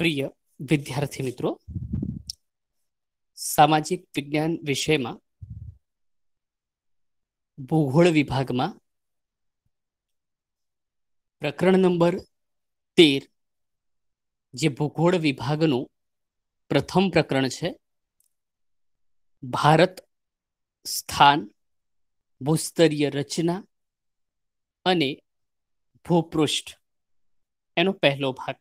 પ્રિય વિદ્યાર્થી મિત્રો સામાજિક વિજ્ઞાન વિષયમાં ભૂગોળ વિભાગમાં પ્રકરણ નંબર તેર જે ભૂગોળ વિભાગનું પ્રથમ પ્રકરણ છે ભારત સ્થાન ભૂસ્તરીય રચના અને ભૂપૃષ્ઠ એનો પહેલો ભાગ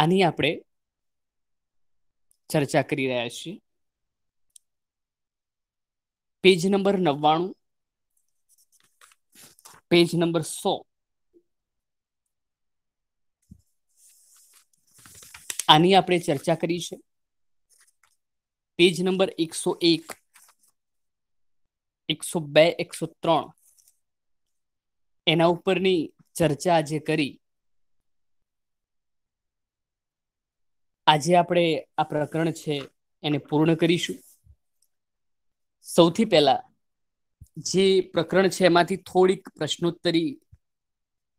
આની આપણે ચર્ચા કરી રહ્યા છીએ પેજ નંબર નવ્વાણું પેજ નંબર સો આની આપણે ચર્ચા કરી છે પેજ નંબર એકસો એક એકસો બે એકસો ત્રણ એના ઉપરની ચર્ચા જે કરી આજે આપણે આ પ્રકરણ છે એને પૂર્ણ કરીશું સૌથી પહેલા જે પ્રકરણ છે એમાંથી થોડીક પ્રશ્નોત્તરી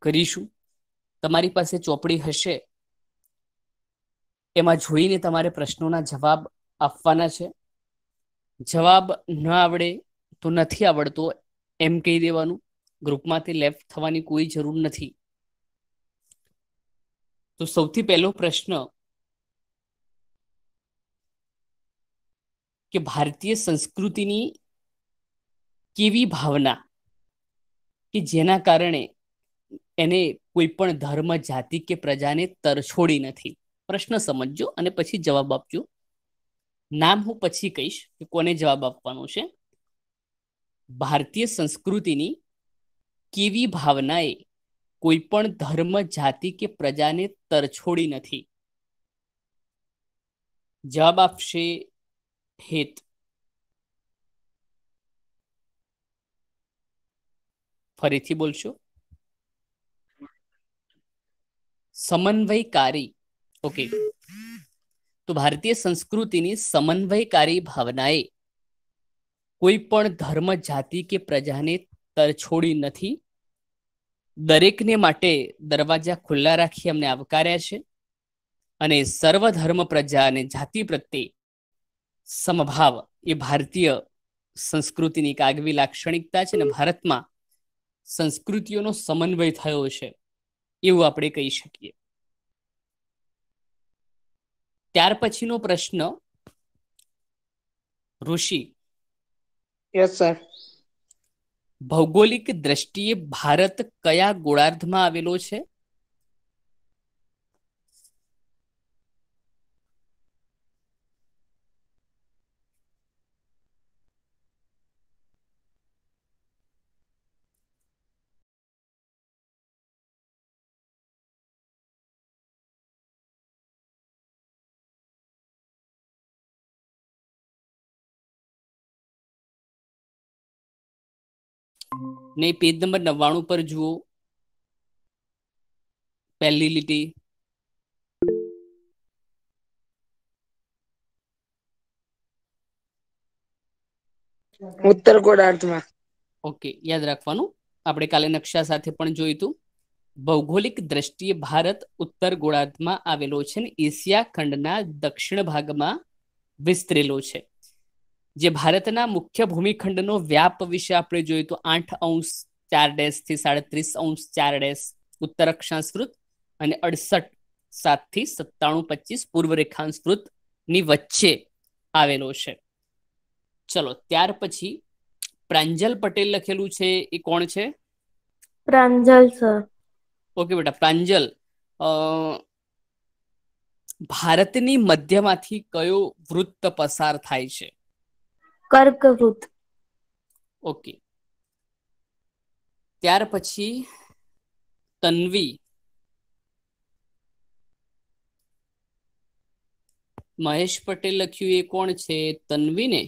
કરીશું તમારી પાસે ચોપડી હશે એમાં જોઈને તમારે પ્રશ્નોના જવાબ આપવાના છે જવાબ ન આવડે તો નથી આવડતો એમ કહી દેવાનું ગ્રુપમાંથી લેફ્ટ થવાની કોઈ જરૂર નથી તો સૌથી પહેલો પ્રશ્ન કે ભારતીય સંસ્કૃતિની કેવી ભાવના કે જેના કારણે એને કોઈ પણ ધર્મ જાતિ કે પ્રજાને તરછોડી નથી પ્રશ્ન સમજજો અને પછી જવાબ આપજો નામ હું પછી કહીશ કે કોને જવાબ આપવાનો છે ભારતીય સંસ્કૃતિની કેવી ભાવનાએ કોઈ પણ ધર્મ જાતિ કે પ્રજાને તરછોડી નથી જવાબ આપશે હિત ફરીથી બોલશો સમન્વયકારી ઓકે તો ભારતીય સંસ્કૃતિની સમન્વયકારી ભાવનાએ કોઈ પણ ધર્મ જાતિ કે પ્રજાને તરછોડી નથી દરેકને માટે દરવાજા ખુલ્લા રાખી અમને આવકાર્યા છે અને સર્વ ધર્મ પ્રજા અને જાતિ પ્રત્યે સમભાવ એ ભારતીય સંસ્કૃતિની એક આગવી લાક્ષણિકતા છે ને ભારતમાં સંસ્કૃતિઓનો સમન્વય થયો છે એવું આપણે કહી શકીએ ત્યાર પછીનો પ્રશ્ન ઋષિ ભૌગોલિક દ્રષ્ટિએ ભારત કયા ગોળાર્ધમાં આવેલો છે ને પેજ નંબર નવ્વાણું પર જુઓ પહેલી લીટી ઉત્તર ગોળાર્ધમાં ઓકે યાદ રાખવાનું આપણે કાલે નકશા સાથે પણ જોઈતું ભૌગોલિક દ્રષ્ટિએ ભારત ઉત્તર ગોળાર્ધમાં આવેલો છે ને એશિયા ખંડના દક્ષિણ ભાગમાં વિસ્તરેલો છે જે ભારતના મુખ્ય ભૂમિખંડનો વ્યાપ વિશે આપણે જોઈએ તો આઠ અંશ ચાર ડેશ થી સાડત્રીસ અંશ ચાર ડેશ ઉત્તર અક્ષાંશકૃત અને અડસઠ સાત થી સત્તાણું પચીસ પૂર્વ રેખાંશકૃત ની વચ્ચે આવેલો છે ચલો ત્યાર પછી પ્રાંજલ પટેલ લખેલું છે એ કોણ છે પ્રાંજલ સર ઓકે બેટા પ્રાંજલ ભારતની મધ્યમાંથી કયો વૃત્ત પસાર થાય છે કર્કવૃત ઓકે ત્યાર પછી તન્વી મહેશ પટેલ લખ્યું એ કોણ છે તન્વી ને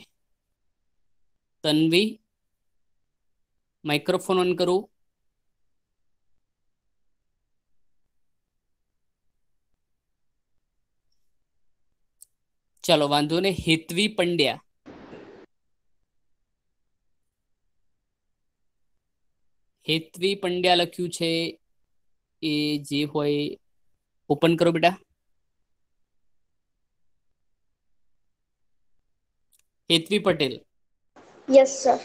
તન્વી માઇક્રોફોન ઓન કરું ચાલો વાંધો ને હેતવી પંડ્યા હેત્વી પંડ્યા લખ્યું છે એ જે હોય ઓપન કરો બેટા હેતવી પટેલ યસ સર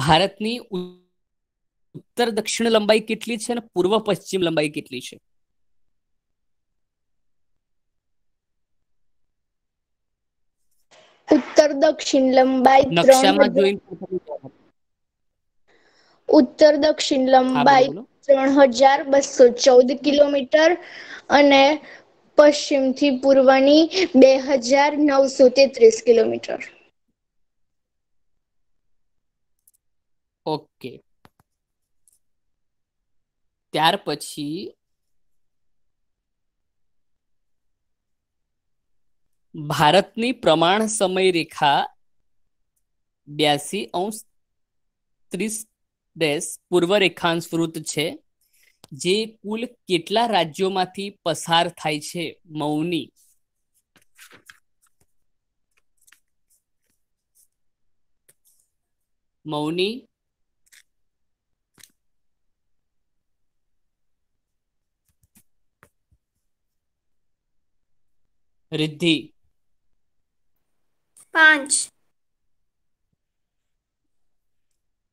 ભારતની ઉત્તર દક્ષિણ લંબાઈ કેટલી છે અને પૂર્વ પશ્ચિમ લંબાઈ કેટલી છે ઉત્તર દક્ષિણ લંબાઈ નકશામાં જોઈ ઉત્તર દક્ષિણ લંબાઈ ત્રણ હજાર બસો ચૌદ કિલોમીટર અને પશ્ચિમ થી પૂર્વની બે હજાર નવસો તેત્રીસ કિલોમીટર ઓકે ત્યાર પછી ભારતની પ્રમાણ સમય રેખા બ્યાસી અંશ ત્રીસ દેશ પૂર્વ રેખાંશ વૃત્ત છે જે કુલ કેટલા રાજ્યોમાંથી પસાર થાય છે મૌની મૌની રિદ્ધિ પાંચ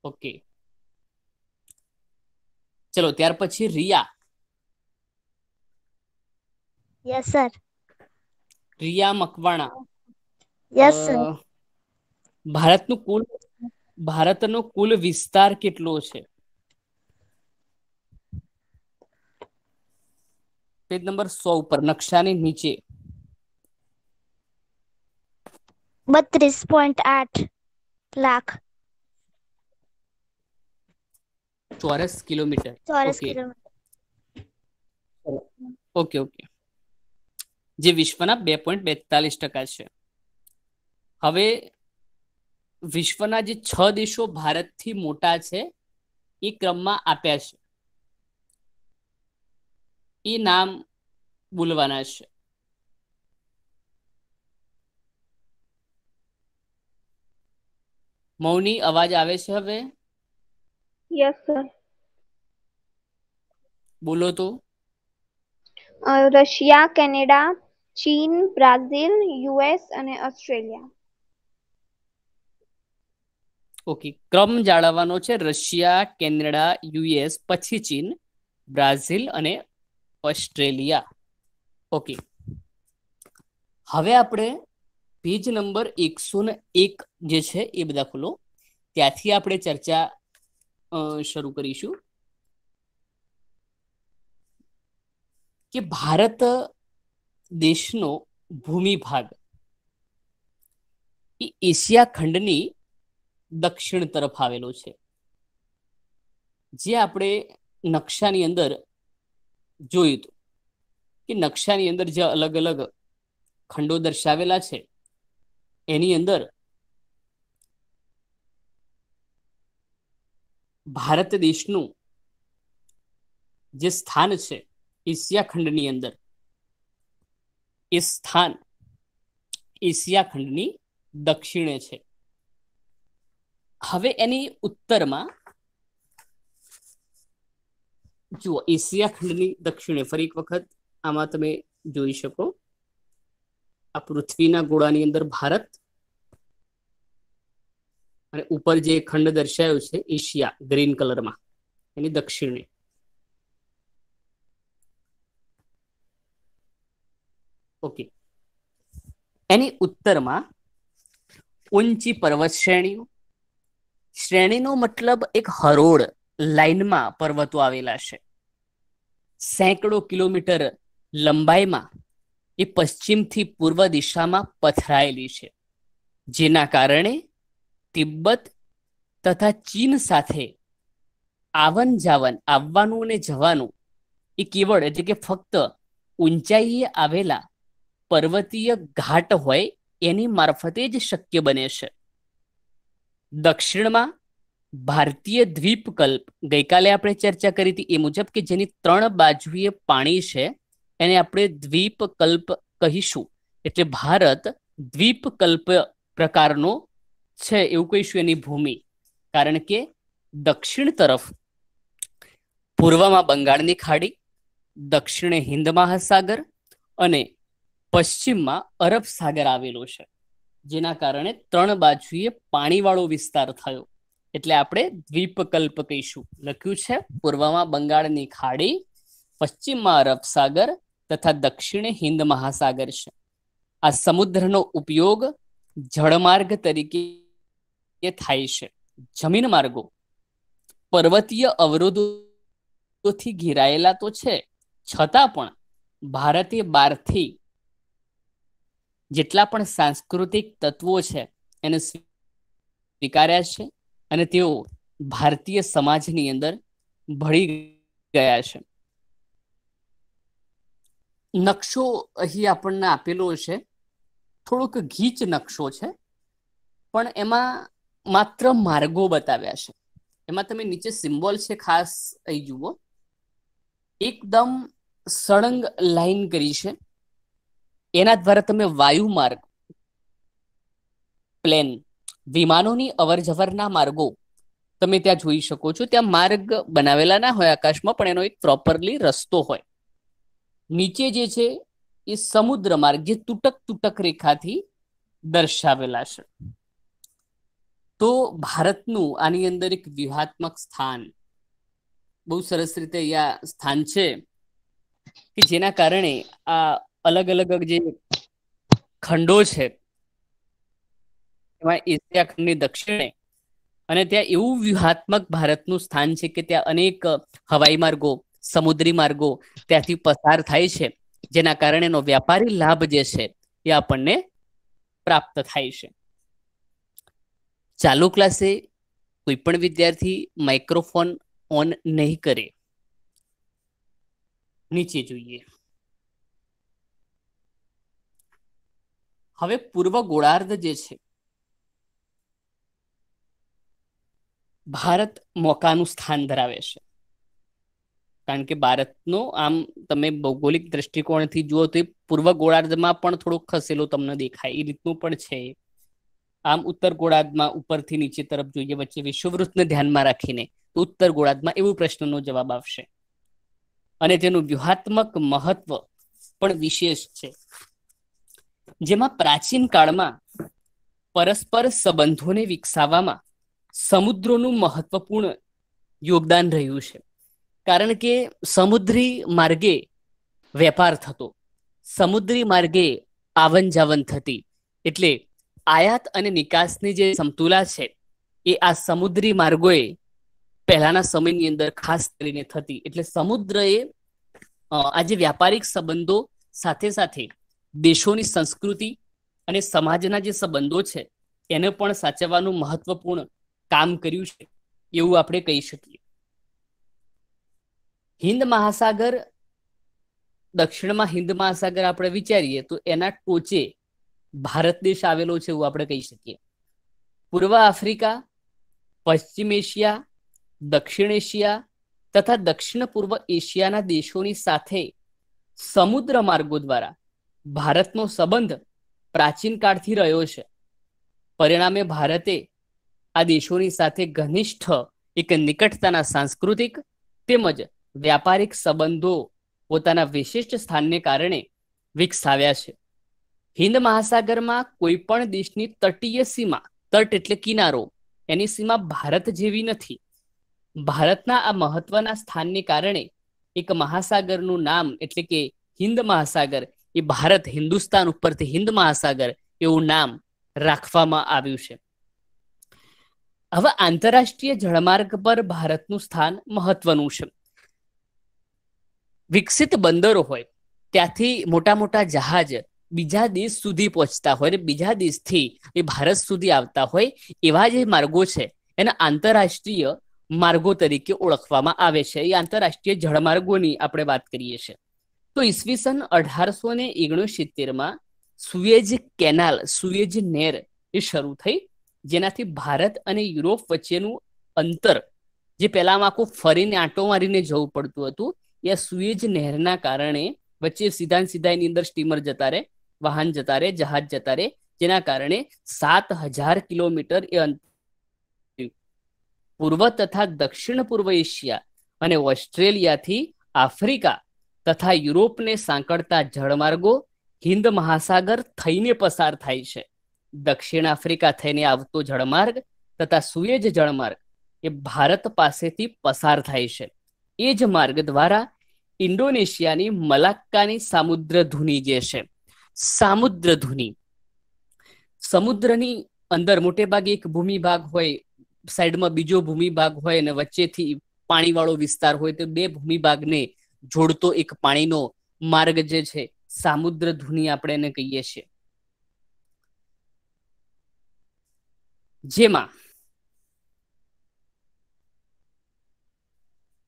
ઓકે ચલો ત્યાર પછી Riya yes sir Riya Makwana yes sir ભારતનું કુલ ભારતનો કુલ વિસ્તાર કેટલો છે પેજ નંબર 100 ઉપર નકશાની નીચે 32.8 લાખ ચોરસ કિલોમીટર ઓકે ઓકે જે વિશ્વના બે પોઈન્ટ બેતાલીસ ટકા છે હવે વિશ્વના જે છ દેશો ભારતથી મોટા છે એ ક્રમમાં આપ્યા છે એ નામ બોલવાના છે મૌની અવાજ આવે છે હવે યસ સર બોલો તો રશિયા કેનેડા ચીન બ્રાઝિલ યુએસ અને ઓસ્ટ્રેલિયા ઓકે ક્રમ જાળવવાનો છે રશિયા કેનેડા યુએસ પછી ચીન બ્રાઝિલ અને ઓસ્ટ્રેલિયા ઓકે હવે આપણે પેજ નંબર એકસો ને એક જે છે એ બધા ખોલો ત્યાંથી આપણે ચર્ચા શરૂ કરીશું કે ભારત દેશનો ભૂમિ ભાગ એ એશિયા ખંડની દક્ષિણ તરફ આવેલો છે જે આપણે નકશાની અંદર જોયું હતું કે નકશાની અંદર જે અલગ અલગ ખંડો દર્શાવેલા છે એની અંદર ભારત દેશનું જે સ્થાન છે એશિયા ખંડની અંદર એ સ્થાન એશિયા ખંડની દક્ષિણે છે હવે એની ઉત્તરમાં જુઓ એશિયા ખંડની દક્ષિણે ફરી એક વખત આમાં તમે જોઈ શકો આ પૃથ્વીના ગોળાની અંદર ભારત અને ઉપર જે ખંડ દર્શાયો છે એશિયા ગ્રીન કલરમાં એની દક્ષિણે ઓકે એની ઉત્તરમાં ઊંચી પર્વત શ્રેણીઓ શ્રેણીનો મતલબ એક હરોળ લાઇનમાં પર્વતો આવેલા છે સેંકડો કિલોમીટર લંબાઈમાં એ પશ્ચિમથી પૂર્વ દિશામાં પથરાયેલી છે જેના કારણે તિબ્બત તથા ચીન સાથે આવન જાવન આવવાનું અને જવાનું એ કેવળ એટલે કે ફક્ત ઊંચાઈએ આવેલા પર્વતીય ઘાટ હોય એની મારફતે જ શક્ય બને છે દક્ષિણમાં ભારતીય દ્વીપકલ્પ ગઈકાલે આપણે ચર્ચા કરી હતી એ મુજબ કે જેની ત્રણ બાજુએ પાણી છે એને આપણે દ્વીપકલ્પ કહીશું એટલે ભારત દ્વીપકલ્પ પ્રકારનો છે એવું કહીશું એની ભૂમિ કારણ કે દક્ષિણ તરફ પૂર્વમાં બંગાળની ખાડી દક્ષિણે હિન્દ મહાસાગર અને પશ્ચિમમાં અરબ સાગર આવેલો છે જેના કારણે ત્રણ બાજુએ પાણીવાળો વિસ્તાર થયો એટલે આપણે દ્વીપકલ્પ કહીશું લખ્યું છે પૂર્વમાં બંગાળની ખાડી પશ્ચિમમાં અરબ સાગર તથા દક્ષિણે હિન્દ મહાસાગર છે આ સમુદ્રનો ઉપયોગ જળમાર્ગ તરીકે એ થાય છે જમીન માર્ગો પર્વતીય અવરોધોથી ઘેરાયેલા તો છે છતાં પણ ભારતે બારથી જેટલા પણ સાંસ્કૃતિક તત્વો છે એને સ્વીકાર્યા છે અને તેઓ ભારતીય સમાજની અંદર ભળી ગયા છે નકશો અહીં આપણને આપેલો છે થોડોક ગીચ નકશો છે પણ એમાં માત્ર માર્ગો બતાવ્યા છે એમાં તમે નીચે સિમ્બોલ છે ખાસ અહીં જુઓ એકદમ સળંગ લાઈન કરી છે એના દ્વારા તમે વાયુ માર્ગ પ્લેન વિમાનોની અવર જવરના માર્ગો તમે ત્યાં જોઈ શકો છો ત્યાં માર્ગ બનાવેલા ના હોય આકાશમાં પણ એનો એક પ્રોપરલી રસ્તો હોય નીચે જે છે એ સમુદ્ર માર્ગ જે તૂટક તૂટક રેખાથી દર્શાવેલા છે તો ભારતનું આની અંદર એક વ્યૂહાત્મક સ્થાન બહુ સરસ રીતે અહીંયા સ્થાન છે કે જેના કારણે આ અલગ અલગ જે ખંડો છે એમાં એશિયા ખંડની દક્ષિણે અને ત્યાં એવું વ્યૂહાત્મક ભારતનું સ્થાન છે કે ત્યાં અનેક હવાઈ માર્ગો સમુદ્રી માર્ગો ત્યાંથી પસાર થાય છે જેના કારણે એનો વ્યાપારી લાભ જે છે એ આપણને પ્રાપ્ત થાય છે ચાલુ ક્લાસે કોઈ પણ વિદ્યાર્થી માઇક્રોફોન ઓન નહીં કરે નીચે જોઈએ હવે પૂર્વ ગોળાર્ધ જે છે ભારત મોકાનું સ્થાન ધરાવે છે કારણ કે ભારતનો આમ તમે ભૌગોલિક દ્રષ્ટિકોણથી જુઓ તો પૂર્વ ગોળાર્ધમાં પણ થોડો ખસેલો તમને દેખાય એ રીતનું પણ છે આમ ઉત્તર ગોળાર્ધમાં ઉપરથી નીચે તરફ જોઈએ વચ્ચે વિશ્વવૃત્તને ધ્યાનમાં રાખીને તો ઉત્તર ગોળાર્ધમાં એવું પ્રશ્નનો જવાબ આવશે અને તેનું વ્યૂહાત્મક મહત્વ પણ વિશેષ છે જેમાં પ્રાચીન કાળમાં પરસ્પર સંબંધોને વિકસાવવામાં સમુદ્રોનું મહત્વપૂર્ણ યોગદાન રહ્યું છે કારણ કે સમુદ્રી માર્ગે વેપાર થતો સમુદ્રી માર્ગે આવન જાવન થતી એટલે આયાત અને નિકાસની જે સમતુલા છે એ આ સમુદ્રી માર્ગોએ પહેલાના સમયની અંદર ખાસ કરીને થતી એટલે સમુદ્રએ આજે વ્યાપારિક સંબંધો સાથે સાથે દેશોની સંસ્કૃતિ અને સમાજના જે સંબંધો છે એને પણ સાચવવાનું મહત્વપૂર્ણ કામ કર્યું છે એવું આપણે કહી શકીએ હિન્દ મહાસાગર દક્ષિણમાં હિન્દ મહાસાગર આપણે વિચારીએ તો એના ટોચે ભારત દેશ આવેલો છે એવું આપણે કહી શકીએ પૂર્વ આફ્રિકા પશ્ચિમ એશિયા દક્ષિણ એશિયા તથા દક્ષિણ પૂર્વ એશિયાના દેશોની સાથે સમુદ્ર માર્ગો દ્વારા ભારતનો સંબંધ પ્રાચીન કાળથી રહ્યો છે પરિણામે ભારતે આ દેશોની સાથે ઘનિષ્ઠ એક નિકટતાના સાંસ્કૃતિક તેમજ વ્યાપારિક સંબંધો પોતાના વિશિષ્ટ સ્થાનને કારણે વિકસાવ્યા છે હિન્દ મહાસાગરમાં કોઈ પણ દેશની તટીય સીમા તટ એટલે કિનારો એની સીમા ભારત જેવી નથી ભારતના આ મહત્વના સ્થાનને કારણે એક મહાસાગરનું નામ એટલે કે હિન્દ મહાસાગર એ ભારત હિન્દુસ્તાન ઉપરથી હિન્દ મહાસાગર એવું નામ રાખવામાં આવ્યું છે હવે આંતરરાષ્ટ્રીય જળમાર્ગ પર ભારતનું સ્થાન મહત્વનું છે વિકસિત બંદરો હોય ત્યાંથી મોટા મોટા જહાજ બીજા દેશ સુધી પહોંચતા હોય ને બીજા દેશથી એ ભારત સુધી આવતા હોય એવા જે માર્ગો છે એના આંતરરાષ્ટ્રીય માર્ગો તરીકે ઓળખવામાં આવે છે એ આંતરરાષ્ટ્રીય જળમાર્ગોની આપણે વાત કરીએ છીએ તો ઈસવીસન અઢારસો ને ઓગણસિત્તેરમાં સુએજ કેનાલ સુએજ નેર એ શરૂ થઈ જેનાથી ભારત અને યુરોપ વચ્ચેનું અંતર જે પહેલામાં આખું ફરીને આંટો મારીને જવું પડતું હતું એ સુએજ નહેરના કારણે વચ્ચે સીધા સીધા એની અંદર સ્ટીમર જતા રહે વાહન જતા રે જહાજ જતા રહે જેના કારણે સાત હજાર કિલોમીટર એ પૂર્વ તથા દક્ષિણ પૂર્વ એશિયા અને ઓસ્ટ્રેલિયાથી આફ્રિકા તથા યુરોપને સાંકળતા જળમાર્ગો હિન્દ મહાસાગર થઈને પસાર થાય છે દક્ષિણ આફ્રિકા થઈને આવતો જળમાર્ગ તથા સુએજ જળમાર્ગ એ ભારત પાસેથી પસાર થાય છે એ જ માર્ગ દ્વારા ઇન્ડોનેશિયાની મલાક્કાની સામુદ્ર ધુની જે છે સામુદ્ર ધુની સમુદ્રની અંદર મોટે ભાગે એક ભૂમિ ભાગ હોય સાઈડમાં બીજો ભૂમિ ભાગ હોય અને વચ્ચેથી પાણીવાળો વિસ્તાર હોય તો બે ભૂમિ ભાગને જોડતો એક પાણીનો માર્ગ જે છે સામુદ્ર ધુની આપણે એને કહીએ છીએ જેમાં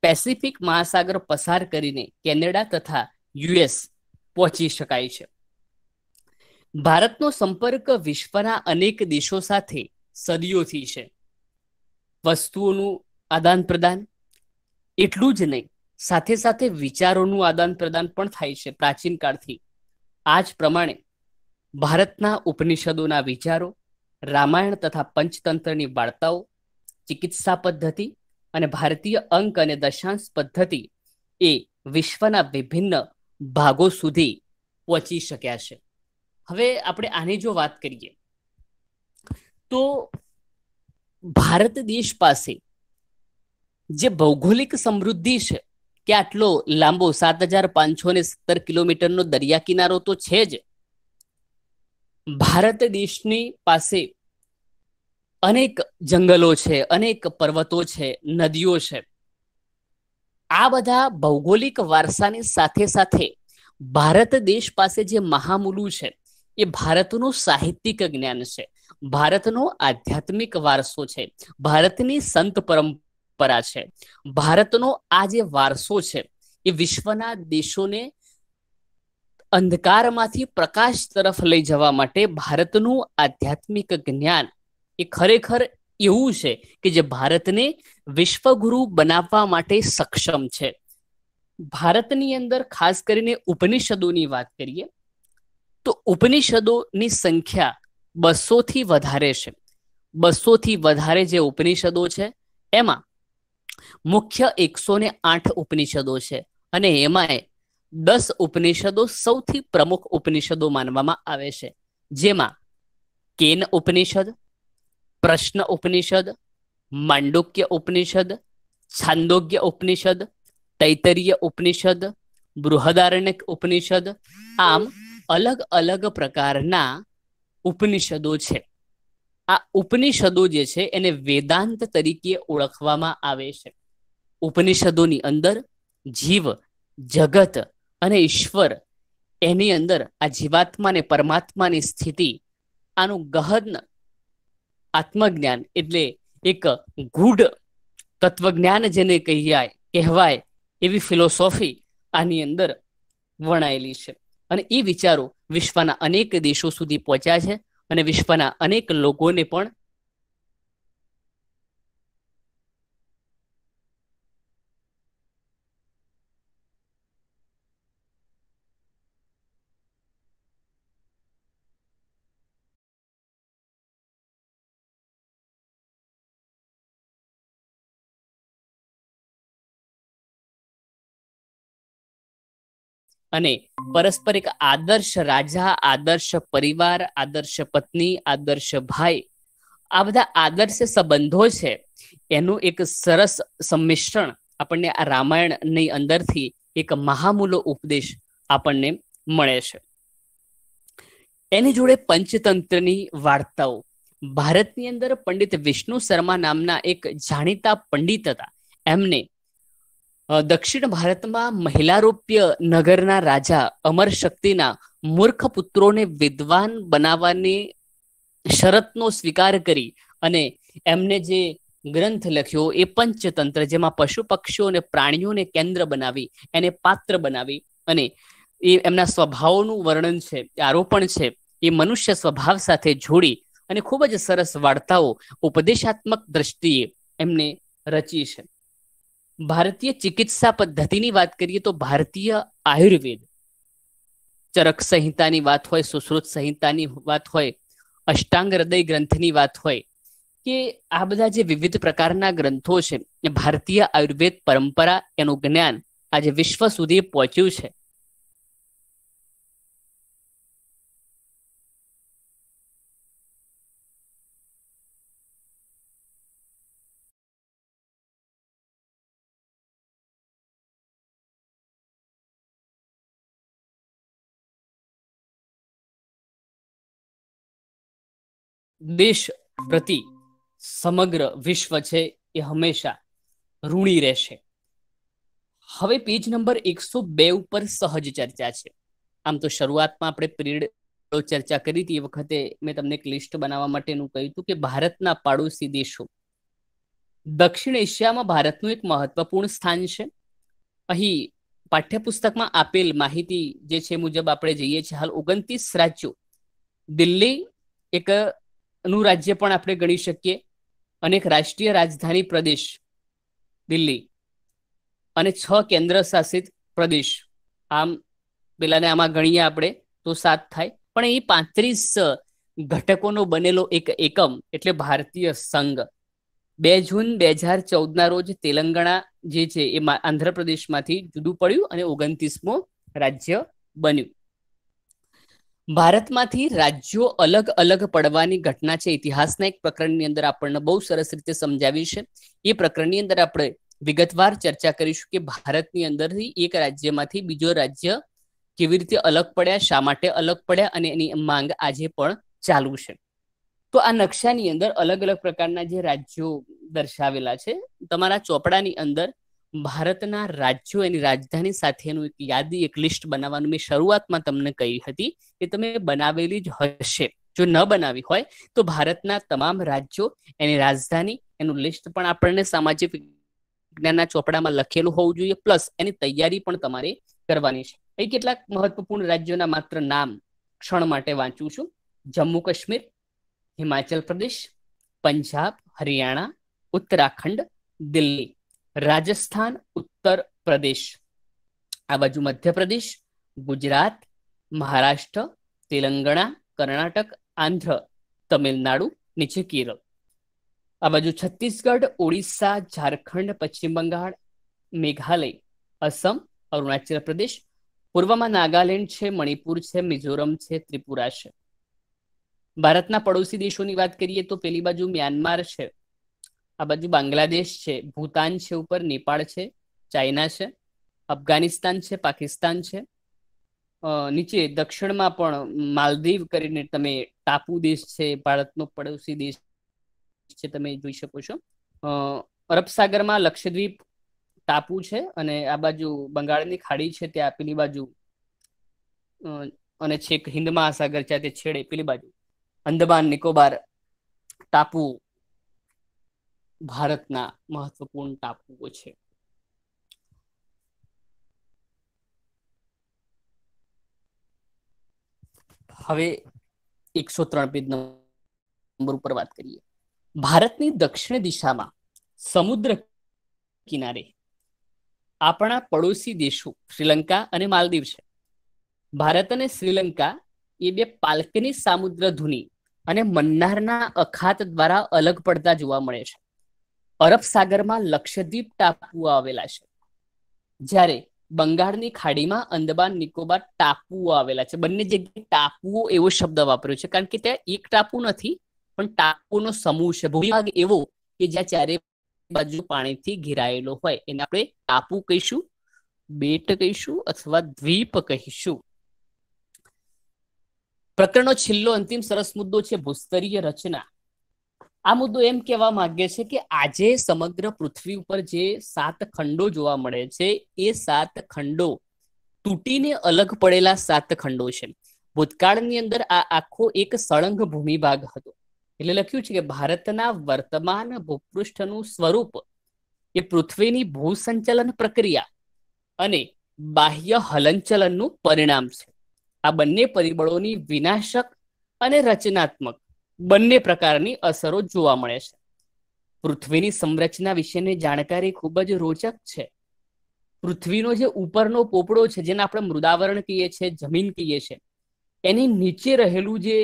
પેસિફિક મહાસાગર પસાર કરીને કેનેડા તથા યુએસ પહોંચી શકાય છે ભારતનો સંપર્ક વિશ્વના અનેક દેશો સાથે સદીઓથી છે વસ્તુઓનું આદાન પ્રદાન એટલું જ નહીં સાથે સાથે વિચારોનું આદાન પ્રદાન પણ થાય છે પ્રાચીન કાળથી આ જ પ્રમાણે ભારતના ઉપનિષદોના વિચારો રામાયણ તથા પંચતંત્રની વાર્તાઓ ચિકિત્સા પદ્ધતિ અને ભારતીય અંક અને દશાંશ પદ્ધતિ એ વિશ્વના વિભિન્ન ભાગો સુધી પહોંચી શક્યા છે હવે આપણે આની જો વાત કરીએ તો ભારત દેશ પાસે જે ભૌગોલિક સમૃદ્ધિ છે કે આટલો લાંબો સાત હજાર પાંચસો ને સત્તર કિલોમીટરનો દરિયા કિનારો તો છે જ ભારત દેશની પાસે અનેક જંગલો છે અનેક પર્વતો છે નદીઓ છે આ બધા ભૌગોલિક વારસાની સાથે સાથે ભારત દેશ પાસે જે મહામૂલું છે એ ભારતનું સાહિત્યિક જ્ઞાન છે ભારતનો આધ્યાત્મિક વારસો છે ભારતની સંત પરંપરા છે ભારતનો આ જે વારસો છે એ વિશ્વના દેશોને અંધકારમાંથી પ્રકાશ તરફ લઈ જવા માટે ભારતનું આધ્યાત્મિક જ્ઞાન એ ખરેખર એવું છે કે જે ભારતને વિશ્વગુરુ બનાવવા માટે સક્ષમ છે ભારતની અંદર ખાસ કરીને ઉપનિષદોની વાત કરીએ તો ઉપનિષદોની સંખ્યા બસોથી વધારે છે બસોથી વધારે જે ઉપનિષદો છે એમાં મુખ્ય એકસો ને આઠ ઉપનિષદો છે અને એમાંય દસ ઉપનિષદો સૌથી પ્રમુખ ઉપનિષદો માનવામાં આવે છે જેમાં કેન ઉપનિષદ પ્રશ્ન ઉપનિષદ માંડુક્ય ઉપનિષદ છાંદોગ્ય ઉપનિષદ તૈતરીય ઉપનિષદ બૃહદારણ્યક ઉપનિષદ આમ અલગ અલગ પ્રકારના ઉપનિષદો છે આ ઉપનિષદો જે છે એને વેદાંત તરીકે ઓળખવામાં આવે છે ઉપનિષદોની અંદર જીવ જગત અને ઈશ્વર એની અંદર આ જીવાત્મા ને પરમાત્માની સ્થિતિ આનું ગહન આત્મજ્ઞાન એટલે એક ગૂઢ તત્વજ્ઞાન જેને કહેવાય કહેવાય એવી ફિલોસોફી આની અંદર વણાયેલી છે અને એ વિચારો વિશ્વના અનેક દેશો સુધી પહોંચ્યા છે અને વિશ્વના અનેક લોકોને પણ અને પરસ્પર આદર્શ રાજા આદર્શ પરિવાર આદર્શ પત્ની આદર્શ ભાઈ આ બધા આદર્શ સંબંધો છે એનું એક સરસ સંમિશ્રણ આપણને આ રામાયણની અંદરથી એક મહામૂલો ઉપદેશ આપણને મળે છે એની જોડે પંચતંત્રની વાર્તાઓ ભારતની અંદર પંડિત વિષ્ણુ શર્મા નામના એક જાણીતા પંડિત હતા એમને દક્ષિણ ભારતમાં મહિલારૂપ્ય નગરના રાજા અમર શક્તિના મૂર્ખ પુત્રોને વિદ્વાન બનાવવાની શરતનો સ્વીકાર કરી અને એમને જે ગ્રંથ લખ્યો એ પંચતંત્ર જેમાં પશુ પક્ષીઓ અને પ્રાણીઓને કેન્દ્ર બનાવી એને પાત્ર બનાવી અને એ એમના સ્વભાવોનું વર્ણન છે આરોપણ છે એ મનુષ્ય સ્વભાવ સાથે જોડી અને ખૂબ જ સરસ વાર્તાઓ ઉપદેશાત્મક દ્રષ્ટિએ એમને રચી છે ભારતીય ચિકિત્સા પદ્ધતિની વાત કરીએ તો ભારતીય આયુર્વેદ ચરક સંહિતાની વાત હોય સુશ્રુત સંહિતાની વાત હોય અષ્ટાંગ હૃદય ગ્રંથની વાત હોય કે આ બધા જે વિવિધ પ્રકારના ગ્રંથો છે ભારતીય આયુર્વેદ પરંપરા એનું જ્ઞાન આજે વિશ્વ સુધી પહોંચ્યું છે દેશ પ્રતિ સમગ્ર વિશ્વ છે એ હંમેશા ઋણી રહેશે હવે પેજ નંબર એકસો બે ઉપર સહજ ચર્ચા છે આમ તો શરૂઆતમાં આપણે પીરિયડ ચર્ચા કરી હતી એ વખતે મેં તમને એક લિસ્ટ બનાવવા માટેનું કહ્યું હતું કે ભારતના પાડોશી દેશો દક્ષિણ એશિયામાં ભારતનું એક મહત્વપૂર્ણ સ્થાન છે અહીં પાઠ્યપુસ્તકમાં આપેલ માહિતી જે છે મુજબ આપણે જઈએ છીએ હાલ ઓગણત્રીસ રાજ્યો દિલ્હી એક નું રાજ્ય પણ આપણે ગણી શકીએ અને એક રાષ્ટ્રીય રાજધાની પ્રદેશ દિલ્હી અને છ કેન્દ્ર શાસિત પ્રદેશ આમ પેલાને આમાં ગણીએ આપણે તો સાત થાય પણ એ પાંત્રીસ ઘટકોનો બનેલો એક એકમ એટલે ભારતીય સંઘ બે જૂન બે હજાર ચૌદના રોજ તેલંગાણા જે છે એ આંધ્રપ્રદેશમાંથી જુદું પડ્યું અને ઓગણત્રીસમો રાજ્ય બન્યું ભારતમાંથી રાજ્યો અલગ અલગ પડવાની ઘટના છે ઇતિહાસના એક પ્રકરણની અંદર આપણને બહુ સરસ રીતે સમજાવી છે એ પ્રકરણની અંદર આપણે વિગતવાર ચર્ચા કરીશું કે ભારતની અંદરથી એક રાજ્યમાંથી બીજો રાજ્ય કેવી રીતે અલગ પડ્યા શા માટે અલગ પડ્યા અને એની માંગ આજે પણ ચાલુ છે તો આ નકશાની અંદર અલગ અલગ પ્રકારના જે રાજ્યો દર્શાવેલા છે તમારા ચોપડાની અંદર ભારતના રાજ્યો એની રાજધાની સાથેનું એક યાદી એક લિસ્ટ બનાવવાનું મેં શરૂઆતમાં તમને કહી હતી કે તમે બનાવેલી જ હશે જો ન બનાવી હોય તો ભારતના તમામ રાજ્યો એની રાજધાની એનું લિસ્ટ પણ આપણને સામાજિક વિજ્ઞાનના ચોપડામાં લખેલું હોવું જોઈએ પ્લસ એની તૈયારી પણ તમારે કરવાની છે એ કેટલાક મહત્વપૂર્ણ રાજ્યોના માત્ર નામ ક્ષણ માટે વાંચું છું જમ્મુ કાશ્મીર હિમાચલ પ્રદેશ પંજાબ હરિયાણા ઉત્તરાખંડ દિલ્હી રાજસ્થાન ઉત્તર પ્રદેશ આ બાજુ મધ્યપ્રદેશ ગુજરાત મહારાષ્ટ્ર તેલંગણા કર્ણાટક આંધ્ર તમિલનાડુ નીચે કેરળ આ બાજુ છત્તીસગઢ ઓડિશા ઝારખંડ પશ્ચિમ બંગાળ મેઘાલય અસમ અરુણાચલ પ્રદેશ પૂર્વમાં નાગાલેન્ડ છે મણિપુર છે મિઝોરમ છે ત્રિપુરા છે ભારતના પડોશી દેશોની વાત કરીએ તો પેલી બાજુ મ્યાનમાર છે આ બાજુ બાંગ્લાદેશ છે ભૂતાન છે ઉપર નેપાળ છે ચાઇના છે અફઘાનિસ્તાન છે પાકિસ્તાન છે નીચે દક્ષિણમાં પણ માલદીવ કરીને તમે ટાપુ દેશ છે ભારતનો પડોશી દેશ છે તમે જોઈ શકો છો અરબ સાગરમાં લક્ષદ્વીપ ટાપુ છે અને આ બાજુ બંગાળની ખાડી છે ત્યાં પેલી બાજુ અને છેક હિન્દ મહાસાગર છે તે છેડે પેલી બાજુ અંદમાન નિકોબાર ટાપુ ભારતના મહત્વપૂર્ણ ટાપુઓ છે હવે એકસો ત્રણ પેજ નંબર ઉપર વાત કરીએ ભારતની દક્ષિણ દિશામાં સમુદ્ર કિનારે આપણા પડોશી દેશો શ્રીલંકા અને માલદીવ છે ભારત અને શ્રીલંકા એ બે પાલ્કની સામુદ્ર ધુની અને મન્નારના અખાત દ્વારા અલગ પડતા જોવા મળે છે અરબ સાગરમાં લક્ષદ્વીપ ટાપુઓ આવેલા છે જ્યારે બંગાળની ખાડીમાં અંદમાન નિકોબાર ટાપુઓ આવેલા છે બંને જગ્યાએ ટાપુઓ એવો શબ્દ વાપર્યો છે કારણ કે ત્યાં એક ટાપુ નથી પણ ટાપુનો સમૂહ છે ભૂમિભાગ એવો કે જ્યાં ચારે બાજુ પાણીથી ઘેરાયેલો હોય એને આપણે ટાપુ કહીશું બેટ કહીશું અથવા દ્વીપ કહીશું પ્રકરણનો છેલ્લો અંતિમ સરસ મુદ્દો છે ભૂસ્તરીય રચના આ મુદ્દો એમ કહેવા માંગે છે કે આજે સમગ્ર પૃથ્વી ઉપર જે સાત ખંડો જોવા મળે છે એ સાત ખંડો તૂટીને અલગ પડેલા સાત ખંડો છે ભૂતકાળની અંદર આ આખો એક સળંગ ભૂમિભાગ હતો એટલે લખ્યું છે કે ભારતના વર્તમાન ભૂપૃષ્ઠનું સ્વરૂપ એ પૃથ્વીની ભૂસંચલન પ્રક્રિયા અને બાહ્ય હલનચલનનું પરિણામ છે આ બંને પરિબળોની વિનાશક અને રચનાત્મક બંને પ્રકારની અસરો જોવા મળે છે પૃથ્વીની સંરચના વિશેની જાણકારી ખૂબ જ રોચક છે પૃથ્વીનો જે ઉપરનો પોપડો છે જેને આપણે મૃદાવરણ કહીએ છીએ જમીન કહીએ છીએ એની નીચે રહેલું જે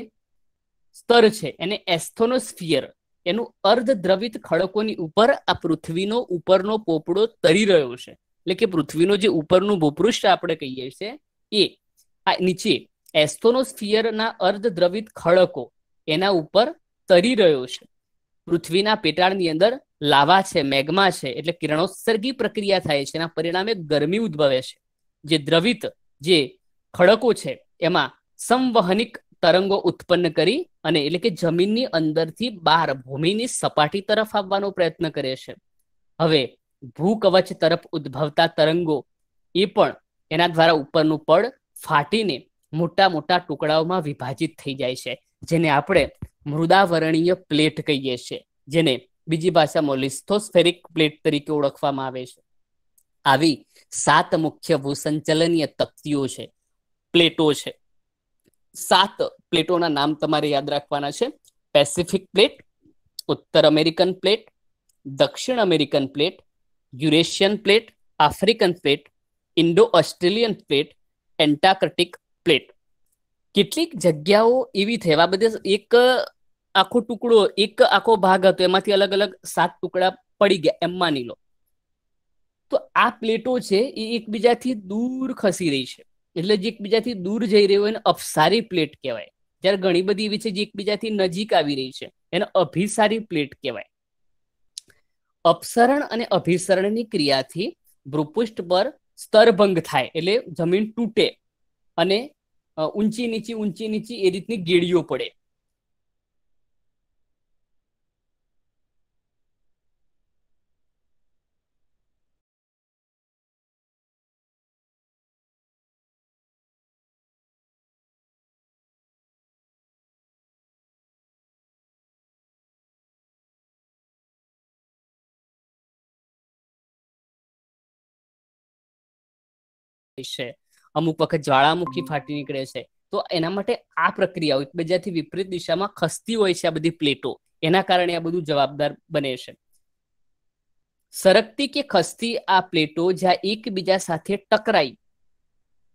સ્તર છે એને એસ્થોનોસ્ફિયર એનું અર્ધ દ્રવિત ખડકોની ઉપર આ પૃથ્વીનો ઉપરનો પોપડો તરી રહ્યો છે એટલે કે પૃથ્વીનો જે ઉપરનું ભૂપૃષ્ઠ આપણે કહીએ છીએ એ આ નીચે એસ્થોનોસ્ફિયરના અર્ધ દ્રવિત ખડકો એના ઉપર તરી રહ્યો છે પૃથ્વીના પેટાળની અંદર લાવા છે મેઘમા છે એટલે કિરણોત્સર્ગી પ્રક્રિયા થાય છે એના પરિણામે ગરમી ઉદ્ભવે છે જે દ્રવિત જે ખડકો છે એમાં સંવહનિક તરંગો ઉત્પન્ન કરી અને એટલે કે જમીનની અંદરથી બહાર ભૂમિની સપાટી તરફ આવવાનો પ્રયત્ન કરે છે હવે ભૂકવચ તરફ ઉદ્ભવતા તરંગો એ પણ એના દ્વારા ઉપરનું પડ ફાટીને મોટા મોટા ટુકડાઓમાં વિભાજિત થઈ જાય છે જેને આપણે મૃદાવરણીય પ્લેટ કહીએ છીએ જેને બીજી ભાષામાં લિસ્થોસ્ફેરિક પ્લેટ તરીકે ઓળખવામાં આવે છે આવી સાત મુખ્ય ભૂસંચલનીય તકતીઓ છે પ્લેટો છે સાત પ્લેટોના નામ તમારે યાદ રાખવાના છે પેસિફિક પ્લેટ ઉત્તર અમેરિકન પ્લેટ દક્ષિણ American plate Eurasian plate African plate Indo Australian plate Antarctic plate કેટલીક જગ્યાઓ એવી થઈ આ બધે એક આખો ટુકડો એક આખો ભાગ હતો એમાંથી અલગ અલગ સાત ટુકડા પડી ગયા એમ માની લો તો આ પ્લેટો છે એ એકબીજાથી દૂર ખસી રહી છે એટલે જે એકબીજાથી દૂર જઈ રહ્યો એને અપસારી પ્લેટ કહેવાય જ્યારે ઘણી બધી એવી છે જે એકબીજાથી નજીક આવી રહી છે એને અભિસારી પ્લેટ કહેવાય અપસરણ અને અભિસરણની ક્રિયાથી ભૂપૃષ્ઠ પર સ્તરભંગ થાય એટલે જમીન તૂટે અને ઊંચી નીચી ઊંચી નીચી એ રીતની ગેડીઓ પડે છે અમુક વખત જ્વાળામુખી ફાટી નીકળે છે તો એના માટે આ પ્રક્રિયાઓ એકબીજાથી વિપરીત દિશામાં ખસતી હોય છે આ બધી પ્લેટો એના કારણે આ બધું જવાબદાર બને છે સરકતી કે ખસતી આ પ્લેટો જ્યાં એકબીજા સાથે ટકરાઈ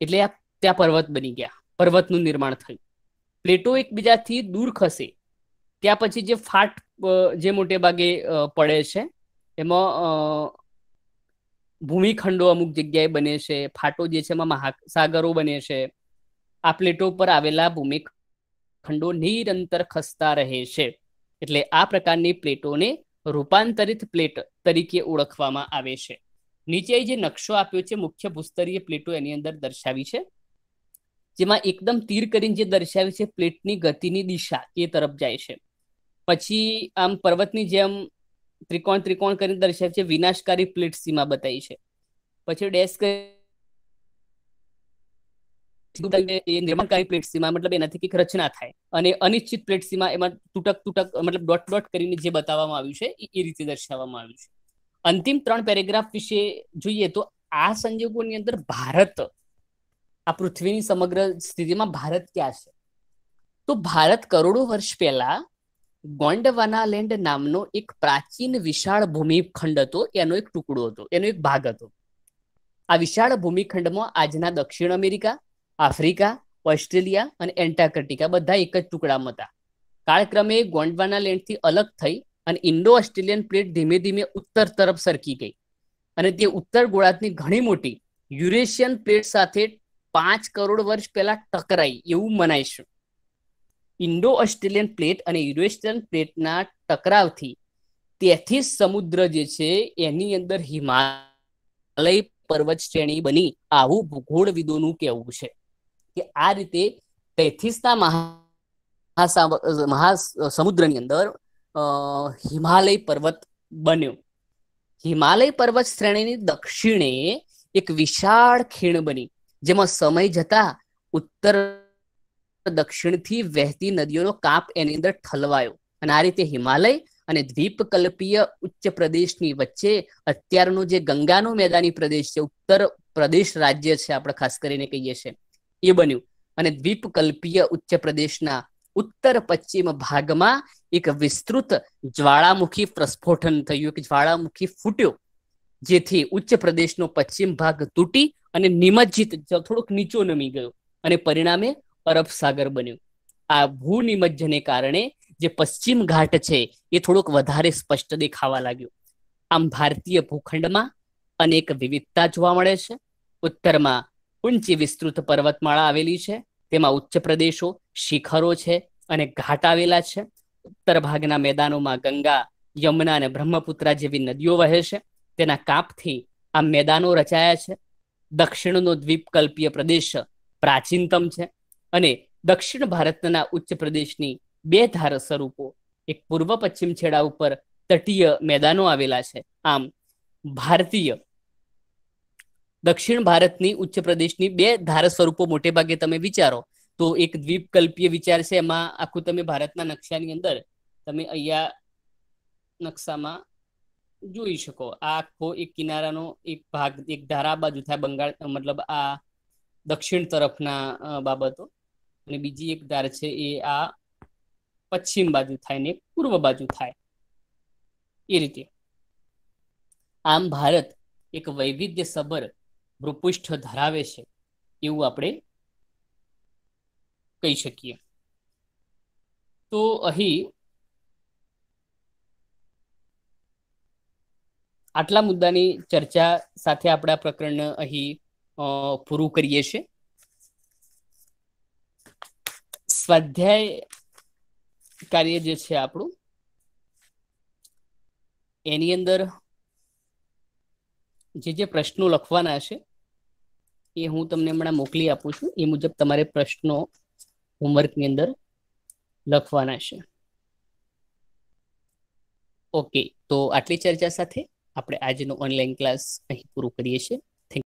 એટલે આ ત્યાં પર્વત બની ગયા પર્વતનું નિર્માણ થયું પ્લેટો એકબીજાથી દૂર ખસે ત્યાં પછી જે ફાટ જે મોટે ભાગે પડે છે એમાં ભૂમિખંડો અમુક જગ્યાએ બને છે ફાટો જે છે એમાં મહાસાગરો બને છે આ પ્લેટો પર આવેલા ભૂમિખંડો નિરંતર ખસતા રહે છે એટલે આ પ્રકારની પ્લેટોને રૂપાંતરિત પ્લેટ તરીકે ઓળખવામાં આવે છે નીચે જે નકશો આપ્યો છે મુખ્ય ભૂસ્તરીય પ્લેટો એની અંદર દર્શાવી છે જેમાં એકદમ તીર કરીને જે દર્શાવી છે પ્લેટની ગતિની દિશા એ તરફ જાય છે પછી આમ પર્વતની જેમ ત્રિકોણ ત્રિકોણ કરીને દર્શાવે છે વિનાશકારી પ્લેટ સીમા બતાવી છે પછી ડેશ નિર્માણકારી પ્લેટ સીમા મતલબ એનાથી કંઈક રચના થાય અને અનિશ્ચિત પ્લેટ સીમા એમાં તૂટક તૂટક મતલબ ડોટ ડોટ કરીને જે બતાવવામાં આવ્યું છે એ રીતે દર્શાવવામાં આવ્યું છે અંતિમ ત્રણ પેરેગ્રાફ વિશે જોઈએ તો આ સંજોગોની અંદર ભારત આ પૃથ્વીની સમગ્ર સ્થિતિમાં ભારત ક્યાં છે તો ભારત કરોડો વર્ષ પહેલા ગોંડવાનાલેન્ડ નામનો એક પ્રાચીન વિશાળ ભૂમિખંડ હતો એનો એક ટુકડો હતો એનો એક ભાગ હતો આ વિશાળ ભૂમિખંડમાં આજના દક્ષિણ અમેરિકા આફ્રિકા ઓસ્ટ્રેલિયા અને એન્ટાર્કટિકા બધા એક જ ટુકડામાં હતા કાળક્રમે ગોંડવાનાલેન્ડથી અલગ થઈ અને ઇન્ડો ઓસ્ટ્રેલિયન પ્લેટ ધીમે ધીમે ઉત્તર તરફ સરકી ગઈ અને તે ઉત્તર ગોળાર્ધની ઘણી મોટી યુરેશિયન પ્લેટ સાથે પાંચ કરોડ વર્ષ પહેલા ટકરાઈ એવું મનાય છે ઇન્ડો ઓસ્ટ્રેલિયન પ્લેટ અને યુરો વેસ્ટર્ન પ્લેટના ટકરાવથી તેથી સમુદ્ર જે છે એની અંદર હિમાલય પર્વત શ્રેણી બની આવું ભૂગોળ વિદોનું કહેવું છે કે આ રીતે તેથીસના મહા સમુદ્રની અંદર હિમાલય પર્વત બન્યો હિમાલય પર્વત શ્રેણીની દક્ષિણે એક વિશાળ ખીણ બની જેમાં સમય જતા ઉત્તર દક્ષિણથી વહેતી નદીઓનો કાપ એની અંદર ઠલવાયો અને આ રીતે હિમાલય અને દ્વીપકલ્પીય ઉચ્ચ પ્રદેશની વચ્ચે અત્યારનું જે ગંગાનો મેદાની પ્રદેશ છે ઉત્તર પ્રદેશ રાજ્ય છે આપણે ખાસ કરીને કહીએ છીએ એ બન્યું અને દ્વીપકલ્પીય ઉચ્ચ પ્રદેશના ઉત્તર પશ્ચિમ ભાગમાં એક વિસ્તૃત જ્વાળામુખી પ્રસ્ફોટન થયું કે જ્વાળામુખી ફૂટ્યો જેથી ઉચ્ચ પ્રદેશનો પશ્ચિમ ભાગ તૂટી અને નિમજ્જિત થોડોક નીચો નમી ગયો અને પરિણામે અરબ સાગર બન્યું આ ભૂનિમજ્જને કારણે જે પશ્ચિમ ઘાટ છે એ થોડોક વધારે સ્પષ્ટ દેખાવા લાગ્યો આમ ભારતીય ભૂખંડમાં અનેક વિવિધતા જોવા મળે છે ઉત્તરમાં ઊંચી વિસ્તૃત પર્વતમાળા આવેલી છે તેમાં ઉચ્ચ પ્રદેશો શિખરો છે અને ઘાટ આવેલા છે ઉત્તર ભાગના મેદાનોમાં ગંગા યમુના અને બ્રહ્મપુત્રા જેવી નદીઓ વહે છે તેના કાપથી આ મેદાનો રચાયા છે દક્ષિણનો દ્વીપકલ્પીય પ્રદેશ પ્રાચીનતમ છે અને દક્ષિણ ભારતના ઉચ્ચ પ્રદેશની બે ધાર સ્વરૂપો એક પૂર્વ પશ્ચિમ છેડા ઉપર તટીય મેદાનો આવેલા છે આમ ભારતીય દક્ષિણ ભારતની ઉચ્ચ પ્રદેશની બે ધાર સ્વરૂપો મોટે ભાગે તમે વિચારો તો એક દ્વીપકલ્પીય વિચાર છે એમાં આખું તમે ભારતના નકશાની અંદર તમે અહીંયા નકશામાં જોઈ શકો આ આખો એક કિનારાનો એક ભાગ એક ધારા બાજુ થાય બંગાળ મતલબ આ દક્ષિણ તરફના બાબતો અને બીજી એક ધાર છે એ આ પશ્ચિમ બાજુ થાય ને પૂર્વ બાજુ થાય એ રીતે આમ ભારત એક વૈવિધ્ય સબર ભૂપૃષ્ઠ ધરાવે છે એવું આપણે કહી શકીએ તો અહીં આટલા મુદ્દાની ચર્ચા સાથે આપણા આ પ્રકરણ અહીં પૂરું કરીએ છીએ સ્વાધ્યાય કાર્ય જે છે આપણું એની અંદર જે જે પ્રશ્નો લખવાના છે એ હું તમને હમણાં મોકલી આપું છું એ મુજબ તમારે પ્રશ્નો હોમવર્કની અંદર લખવાના છે ઓકે તો આટલી ચર્ચા સાથે આપણે આજનો ઓનલાઈન ક્લાસ અહીં પૂરું કરીએ છીએ